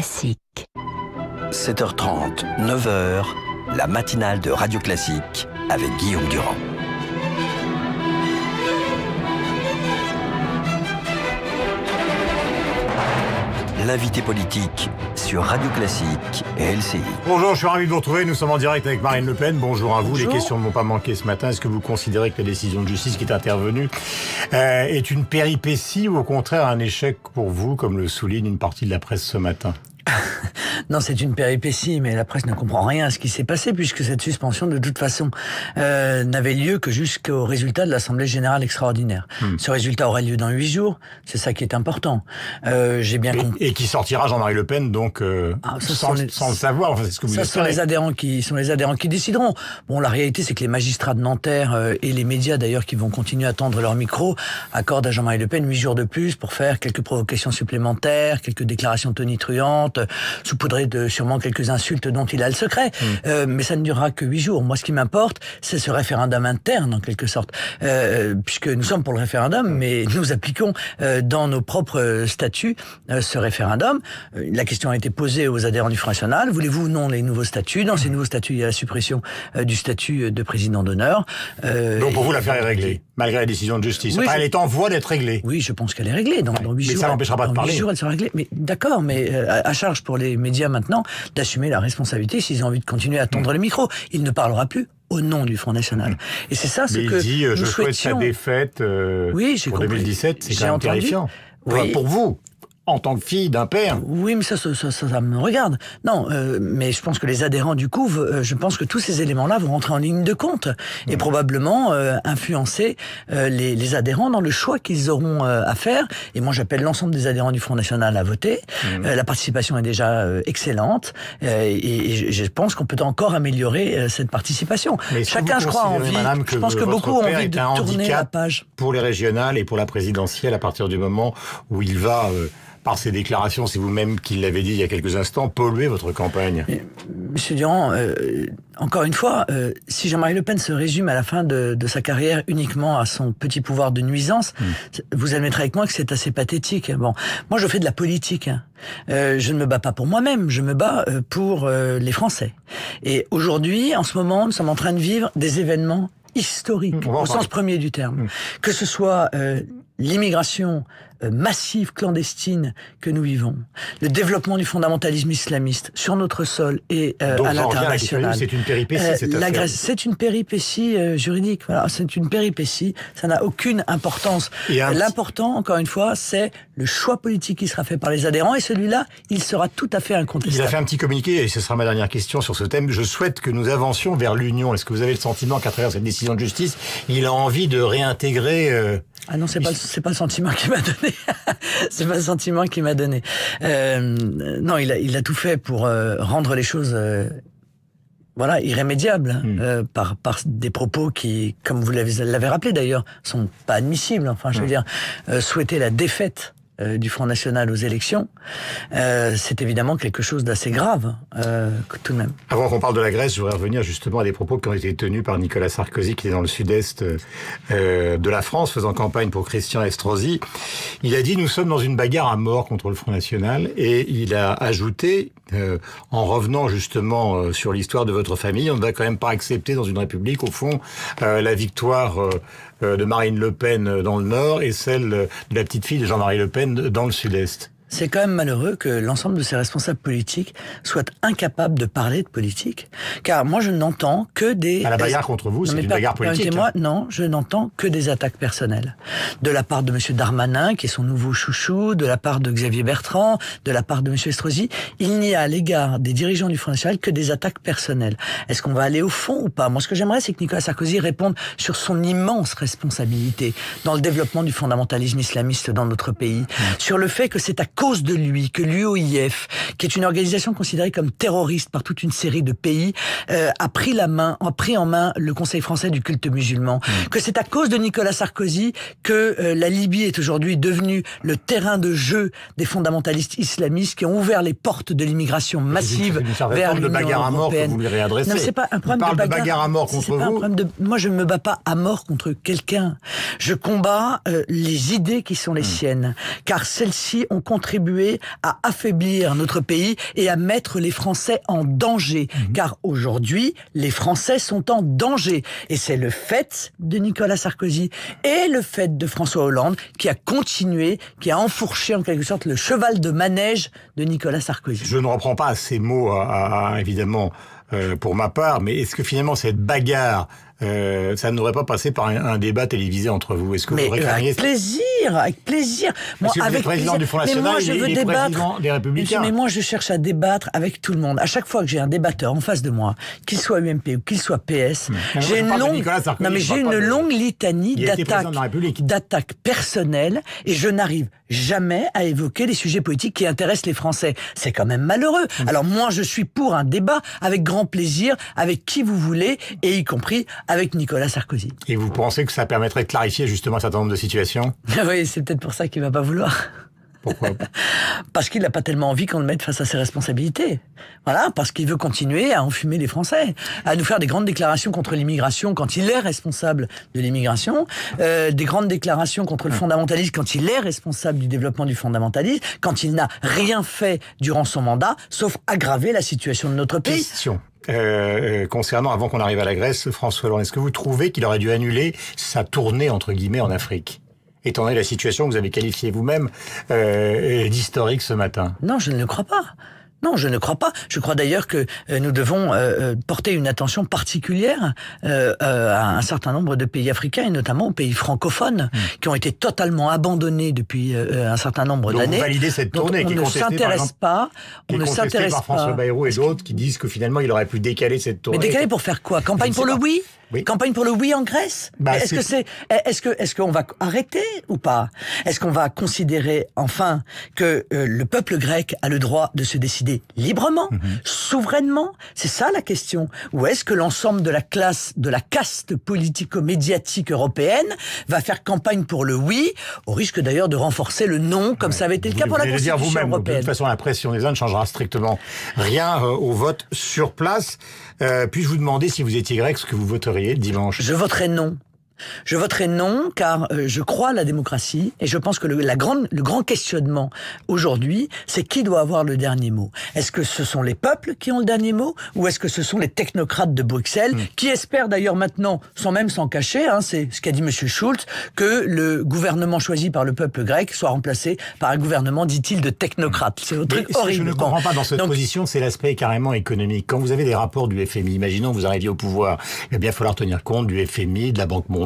7h30, 9h, la matinale de Radio Classique avec Guillaume Durand. L'invité politique sur Radio Classique et LCI. Bonjour, je suis ravi de vous retrouver. Nous sommes en direct avec Marine Le Pen. Bonjour à vous. Les questions ne m'ont pas manqué ce matin. Est-ce que vous considérez que la décision de justice qui est intervenue euh, est une péripétie ou au contraire un échec pour vous, comme le souligne une partie de la presse ce matin non, c'est une péripétie, mais la presse ne comprend rien à ce qui s'est passé puisque cette suspension, de toute façon, euh, n'avait lieu que jusqu'au résultat de l'Assemblée générale extraordinaire. Hmm. Ce résultat aurait lieu dans huit jours. C'est ça qui est important. Euh, J'ai bien compris. et, qui sortira Jean-Marie Le Pen, donc euh, ah, sans, le savoir. Enfin, ce que sont les adhérents qui sont les adhérents qui décideront. Bon, la réalité, c'est que les magistrats de Nanterre euh, et les médias d'ailleurs qui vont continuer à tendre leur micro accordent à Jean-Marie Le Pen huit jours de plus pour faire quelques provocations supplémentaires, quelques déclarations tonitruantes, euh, sous de sûrement quelques insultes dont il a le secret. Mm. Euh, mais ça ne durera que huit jours. Moi, ce qui m'importe, c'est ce référendum interne, en quelque sorte, euh, puisque nous sommes pour le référendum, mm. mais nous appliquons euh, dans nos propres statuts ce référendum. La question a été posée aux adhérents du Front National. Voulez-vous ou non les nouveaux statuts Dans ces nouveaux statuts, il y a la suppression du statut de président d'honneur. Donc pour vous, l'affaire est réglée, malgré la décision de justice. Elle est en voie d'être réglée. Oui, je pense qu'elle est réglée. Dans, dans mais ça n'empêchera pas de parler. Jours, elle sera réglée. Mais d'accord, mais à charge pour les médias maintenant d'assumer la responsabilité s'ils ont envie de continuer à tendre mm. le micro. Il ne parlera plus au nom du Front National. Mm. Et c'est ça ce Mais que il dit, euh, je souhaite sa défaite euh, pour 2017, c'est quand terrifiant. pour vous en tant que fille d'un père. Oui, mais ça, ça, ça, me regarde. Non, euh, mais je pense que les adhérents du coup, euh, je pense que tous ces éléments-là vont rentrer en ligne de compte et probablement euh, influencer les, les, adhérents dans le choix qu'ils auront à faire. Et moi, j'appelle l'ensemble des adhérents du Front National à voter. la participation est déjà excellente et, je pense qu'on peut encore améliorer cette participation. Mais Chacun, je crois, envie. Madame, je pense que beaucoup ont envie de tourner la page. Pour les régionales et pour la présidentielle, à partir du moment où il va par ses déclarations, c'est vous-même qui l'avez dit il y a quelques instants, polluer votre campagne Monsieur Durand, euh, encore une fois, euh, si Jean-Marie Le Pen se résume à la fin de, sa carrière uniquement à son petit pouvoir de nuisance, hmm. vous admettrez avec moi que c'est assez pathétique. Bon, moi je fais de la politique. Hein. Euh, je ne me bats pas pour moi-même, je me bats pour les Français. Et aujourd'hui, en ce moment, nous sommes en train de vivre des événements historiques, au sens premier du terme. Hmm. Que ce soit l'immigration massive, clandestine que nous vivons, le développement du fondamentalisme islamiste sur notre sol et euh, à l'international. C'est une péripétie. Euh, la c'est une péripétie euh, juridique. Voilà, c'est une péripétie. Ça n'a aucune importance. L'important, encore une fois, c'est le choix politique qui sera fait par les adhérents et celui-là, il sera tout à fait incontestable. Il a fait un petit communiqué et ce sera ma dernière question sur ce thème. Je souhaite que nous avancions vers l'union. Est-ce que vous avez le sentiment qu'à travers cette décision de justice, il a envie de réintégrer euh, ah non, c'est pas c'est pas le sentiment qui m'a donné. c'est pas sentiment qui m'a donné. Euh, non, il a il a tout fait pour euh, rendre les choses euh, voilà irrémédiables hein, hmm. par par des propos qui, comme vous l'avez rappelé d'ailleurs, sont pas admissibles. Enfin, je veux hmm. dire, souhaiter la défaite euh, du Front National aux élections, euh, c'est évidemment quelque chose d'assez grave, euh, tout de même. Avant qu'on parle de la Grèce, je voudrais revenir justement à des propos qui ont été tenus par Nicolas Sarkozy, qui est dans le sud-est de la France, faisant campagne pour Christian Estrosi. Il a dit, nous sommes dans une bagarre à mort contre le Front National, et il a ajouté, en revenant justement sur l'histoire de votre famille, on ne va quand même pas accepter dans une république, au fond, la victoire euh, de Marine Le Pen euh, dans le nord et celle euh, de la petite fille de Jean-Marie Le Pen dans le sud-est. C'est quand même malheureux que l'ensemble de ces responsables politiques soient incapables de parler de politique, car moi je n'entends que des... À la bagarre contre vous, c'est une bagarre politique. Hein. Non, je n'entends que des attaques personnelles. De la part de M. Darmanin, qui est son nouveau chouchou, de la part de Xavier Bertrand, de la part de M. Estrosi, il n'y a à l'égard des dirigeants du Front National que des attaques personnelles. Est-ce qu'on va aller au fond ou pas Moi ce que j'aimerais, c'est que Nicolas Sarkozy réponde sur son immense responsabilité dans le développement du fondamentalisme islamiste dans notre pays, mmh. sur le fait que c'est à cause de lui que l'UOIF, qui est une organisation considérée comme terroriste par toute une série de pays, euh, a pris la main, a pris en main le Conseil français du culte musulman. Hmm. Que c'est à cause de Nicolas Sarkozy que euh, la Libye est aujourd'hui devenue le terrain de jeu des fondamentalistes islamistes qui ont ouvert les portes de l'immigration massive vers l'Union européenne. Que vous lui Non, c'est pas un problème de bagarre, à mort contre vous. de... Moi, je ne me bats pas à mort contre quelqu'un. Je combats euh, les idées qui sont les hmm. siennes, car celles-ci ont contribué à affaiblir notre pays et à mettre les Français en danger. Mhm. Car aujourd'hui, les Français sont en danger. Et c'est le fait de Nicolas Sarkozy et le fait de François Hollande qui a continué, qui a enfourché en quelque sorte le cheval de manège de Nicolas Sarkozy. Je ne reprends pas ces mots, euh, évidemment, euh, pour ma part, mais est-ce que finalement cette bagarre euh, ça n'aurait pas passé par un, débat télévisé entre vous Est-ce que vous réclamiez... Avec plaisir, avec plaisir. Moi, avec président du Front National, mais moi, je veux débattre. Républicains. Mais moi, je cherche à débattre avec tout le monde. À chaque fois que j'ai un débatteur en face de moi, qu'il soit UMP ou qu'il soit PS, j'ai une, longue... non, mais j'ai une longue litanie d'attaques personnelles et je n'arrive jamais à évoquer les sujets politiques qui intéressent les Français. C'est quand même malheureux. Mm. Alors moi, je suis pour un débat avec grand plaisir, avec qui vous voulez, et y compris avec Nicolas Sarkozy. Et vous pensez que ça permettrait de clarifier justement un certain nombre de situations Oui, c'est peut-être pour ça qu'il va pas vouloir. Pourquoi Parce qu'il n'a pas tellement envie qu'on le mette face à ses responsabilités. Voilà, parce qu'il veut continuer à enfumer les Français, à nous faire des grandes déclarations contre l'immigration quand il est responsable de l'immigration, euh, des grandes déclarations contre le fondamentalisme quand il est responsable du développement du fondamentalisme, quand il n'a rien fait durant son mandat, sauf aggraver la situation de notre pays. Euh, euh, concernant, avant qu'on arrive à la Grèce, François Hollande, est-ce que vous trouvez qu'il aurait dû annuler sa tournée, entre guillemets, en Afrique étant donné la situation que vous avez qualifiée vous-même euh, d'historique ce matin. Non, je ne le crois pas. Non, je ne crois pas. Je crois d'ailleurs que euh, nous devons euh, euh, porter une attention particulière à un certain nombre de pays africains et notamment aux pays francophones hmm. qui ont été totalement abandonnés depuis un certain nombre d'années. Valider cette tournée on qui ne s'intéresse pas. On ne s'intéresse pas. François Bayrou et d'autres qui disent que finalement il aurait pu décaler cette tournée. Mais décaler pour faire quoi Campagne pour le oui Campagne pour le oui en Grèce bah, Est-ce que c'est est-ce que est-ce qu'on va arrêter ou pas Est-ce qu'on va considérer enfin que euh, le peuple grec a le droit de se décider librement, mhm. souverainement C'est ça la question. Ou est-ce que l'ensemble de la classe de la caste politico-médiatique européenne va faire campagne pour le oui au risque d'ailleurs de renforcer le non comme ça avait été le cas pour la Constitution dire européenne. De toute façon, la pression des uns ne changera strictement rien euh, au vote sur place. Euh, puis-je vous demander si vous étiez grec ce que vous voteriez dimanche. Je voterai non. Je voterai non car euh, je crois à la démocratie et je pense que le, la grande, le grand questionnement aujourd'hui, c'est qui doit avoir le dernier mot. Est-ce que ce sont les peuples qui ont le dernier mot ou est-ce que ce sont les technocrates de Bruxelles hmm. qui espèrent d'ailleurs maintenant, sans même s'en cacher, hein, c'est ce qu'a dit M. Schultz, que le gouvernement choisi par le peuple grec soit remplacé par un gouvernement, dit-il, de technocrates. C'est un truc horrible. je ne comprends pas dans cette position, c'est l'aspect carrément économique. Quand vous avez des rapports du FMI, imaginons vous arriviez au pouvoir, il va bien falloir tenir compte du FMI, de la Banque mondiale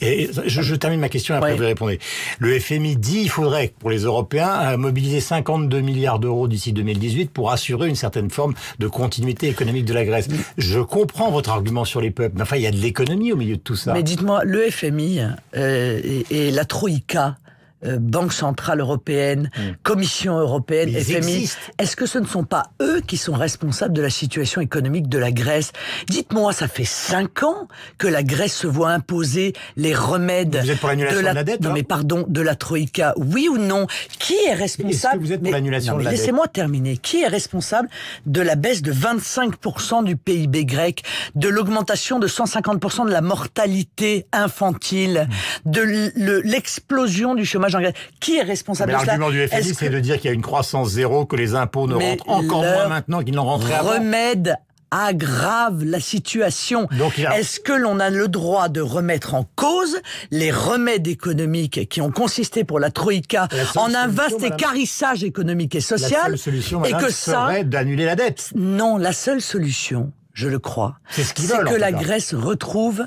et je, termine ma question après vous répondez. Le FMI dit il faudrait pour les Européens euh, mobiliser 52 milliards d'euros d'ici 2018 pour assurer une certaine forme de continuité économique de la Grèce. Je comprends votre argument sur les peuples, mais enfin il y a de l'économie au milieu de tout ça. Mais dites-moi, le FMI euh, et la Troïka, euh, Banque Centrale Européenne, hmm. Commission Européenne, Mais FMI, est-ce que ce ne sont pas eux qui sont responsables de la situation économique de la Grèce Dites-moi, ça fait cinq ans que la Grèce se voit imposer les remèdes vous êtes pour de, de la dette. Non, hein mais pardon, de la Troïka. Oui ou non Qui est responsable est que vous êtes pour l'annulation de la Laissez-moi terminer. Qui est responsable de la baisse de 25% du PIB grec, de l'augmentation de 150% de la mortalité infantile, hmm. de l'explosion du chômage qui est responsable de l'argument L'argument du FMI, c'est de dire qu'il y a une croissance zéro, que les impôts ne rentrent encore moins maintenant qu'ils n'en rentraient avant. Remède aggrave la situation. Est-ce que l'on a le droit de remettre en cause les remèdes économiques qui ont consisté pour la Troïka en un vaste écarissage économique et social la seule solution, et que serait ça d'annuler la dette Non, la seule solution, je le crois, c'est ce C'est que la Grèce retrouve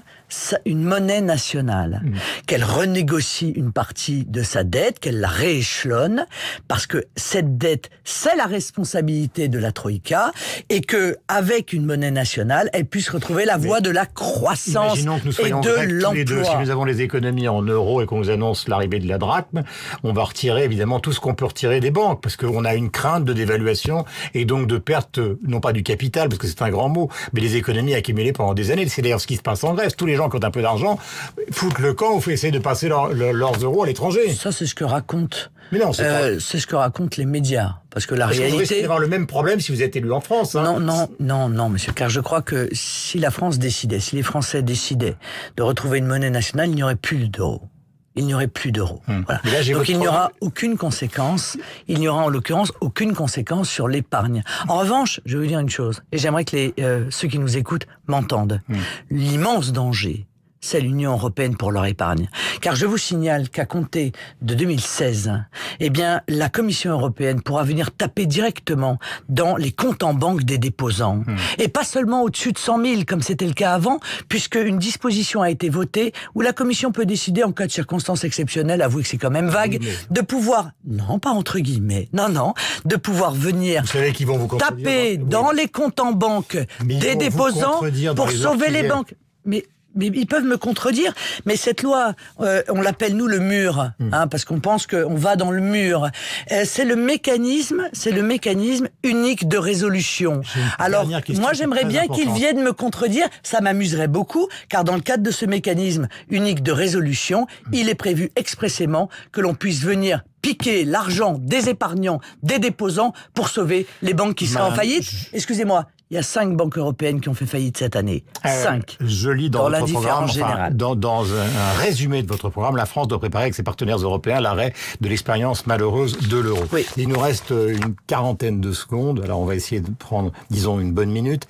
une monnaie nationale, mm. qu'elle renégocie une partie de sa dette, qu'elle la rééchelonne, parce que cette dette, c'est la responsabilité de la Troïka, et que avec une monnaie nationale, elle puisse retrouver la voie de la croissance que nous soyons et de Si nous avons les économies en euros et qu'on nous annonce l'arrivée de la drachme, on va retirer évidemment tout ce qu'on peut retirer des banques, parce qu'on a une crainte de dévaluation et donc de perte, non pas du capital, parce que c'est un grand mot, mais les économies accumulées pendant des années. C'est d'ailleurs ce qui se passe en Grèce. Tous les gens qui ont un peu d'argent foutent le camp ou essayer de passer leurs euros à l'étranger. Ça, c'est ce que raconte. Mais non, euh, c'est ce que racontent les médias. Parce que la réalité. Que le même problème si vous êtes élu en France. Hein. Non, non, non, non, monsieur. Car je crois que si la France décidait, si les Français décidaient de retrouver une monnaie nationale, il n'y aurait plus d'euros il n'y aurait plus d'euros. Hmm. Donc il n'y aura aucune conséquence, il n'y aura en l'occurrence aucune conséquence sur l'épargne. En revanche, je veux dire une chose, et j'aimerais que les, euh, ceux qui nous écoutent m'entendent. Hmm. L'immense danger c'est l'Union européenne pour leur épargne. Car je vous signale qu'à compter de 2016, eh bien, la Commission européenne pourra venir taper directement dans les comptes en banque des déposants. Hmm. Et pas seulement au-dessus de 100 000, comme c'était le cas avant, puisque une disposition a été votée où la Commission peut décider, en cas de circonstances exceptionnelles, avouez que c'est quand même vague, de pouvoir, non, pas entre guillemets, non, non, de pouvoir venir vont vous taper hein. dans, les comptes en banque des déposants pour sauver les banques. Mais ils peuvent me contredire, mais cette loi, euh, on l'appelle nous le mur, hein, hmm. parce qu'on pense qu'on va dans le mur. Euh, c'est le mécanisme, c'est le mécanisme unique de résolution. Alors, moi, j'aimerais bien qu'ils viennent me contredire. Ça m'amuserait beaucoup, car dans le cadre de ce mécanisme unique de résolution, hmm. il est prévu expressément que l'on puisse venir piquer l'argent des épargnants, des déposants pour sauver les banques qui seraient en faillite. Excusez-moi, il y a cinq banques européennes qui ont fait faillite cette année. Euh, cinq. Je lis dans, dans, un résumé de votre programme, la France doit préparer avec ses partenaires européens l'arrêt de l'expérience malheureuse de l'euro. Il nous reste euh, une quarantaine de secondes, alors on va essayer de prendre, disons, une bonne minute.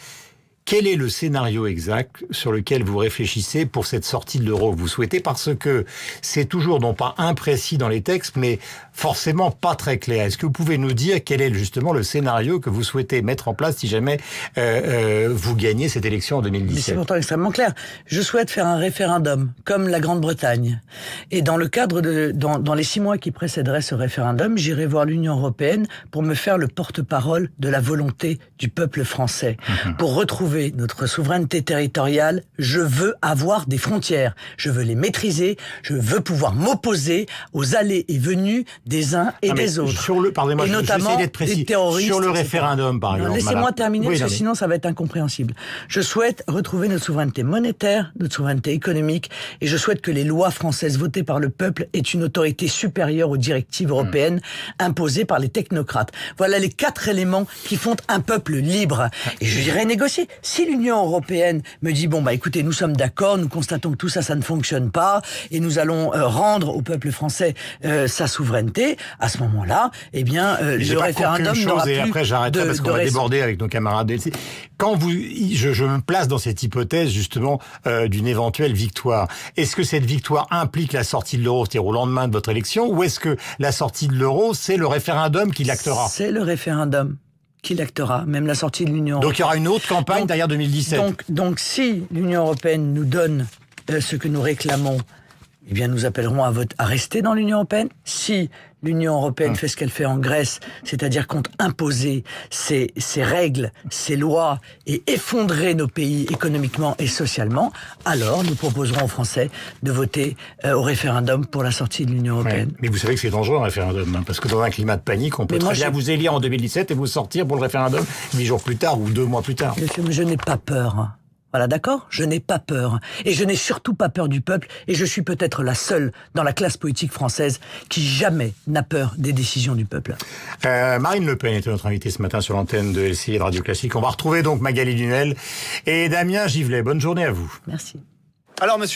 Quel est le scénario exact sur lequel vous réfléchissez pour cette sortie de l'euro que vous souhaitez Parce que c'est toujours non pas imprécis dans les textes, mais forcément pas très clair. Est-ce que vous pouvez nous dire quel est justement le scénario que vous souhaitez mettre en place si jamais euh, euh, vous gagnez cette élection en 2017 C'est pourtant extrêmement clair. Je souhaite faire un référendum, comme la Grande-Bretagne. Et dans le cadre de... Dans, dans les six mois qui précéderaient ce référendum, j'irai voir l'Union européenne pour me faire le porte-parole de la volonté du peuple français. Mhm. Pour retrouver notre souveraineté territoriale, je veux avoir des frontières. Je veux les maîtriser. Je veux pouvoir m'opposer aux allées et venues des uns et ah, des autres. et notamment Des terroristes, sur le référendum, par exemple. Laissez-moi terminer, parce que sinon ça va être incompréhensible. Je souhaite retrouver notre souveraineté monétaire, notre souveraineté économique, et je souhaite que les lois françaises votées par le peuple aient une autorité supérieure aux directives européennes hmm. imposées par les technocrates. Voilà les quatre éléments qui font un peuple libre. Ah. Et je dirais négocier. Si l'Union européenne me dit bon bah écoutez, nous sommes d'accord, nous constatons que tout ça, ça ne fonctionne pas, et nous allons euh, rendre au peuple français euh, sa souveraineté à ce moment-là, eh bien, euh, le référendum pas et chose Et après, j'arrêterai parce qu'on va déborder avec nos camarades Quand vous, je, me place dans cette hypothèse justement euh, d'une éventuelle victoire. Est-ce que cette victoire implique la sortie de l'euro, cest au lendemain de votre élection, ou est-ce que la sortie de l'euro, c'est le référendum qui l'actera C'est le référendum qui l'actera, même la sortie de l'Union Donc il y aura une autre campagne derrière 2017. Donc, donc si l'Union européenne nous donne euh, ce que nous réclamons, eh bien, nous appellerons à, vote, à rester dans l'Union européenne. Si l'Union européenne ah. fait ce qu'elle fait en Grèce, c'est-à-dire compte imposer ses, règles, ses lois et effondrer nos pays économiquement et socialement, alors nous proposerons aux Français de voter euh, au référendum pour la sortie de l'Union européenne. Mais vous savez que c'est dangereux un référendum, hein, parce que dans un climat de panique, on peut mais très bien vous élire en 2017 et vous sortir pour le référendum huit jours plus tard ou deux mois plus tard. Je, je n'ai pas peur. Hein. Voilà, d'accord Je n'ai pas peur. Et je n'ai surtout pas peur du peuple, et je suis peut-être la seule dans la classe politique française qui jamais n'a peur des décisions du peuple. Euh, Marine Le Pen était notre invitée ce matin sur l'antenne de LCI Radio Classique. On va retrouver donc Magali Dunel et Damien Givlet. Bonne journée à vous. Merci. Alors, monsieur.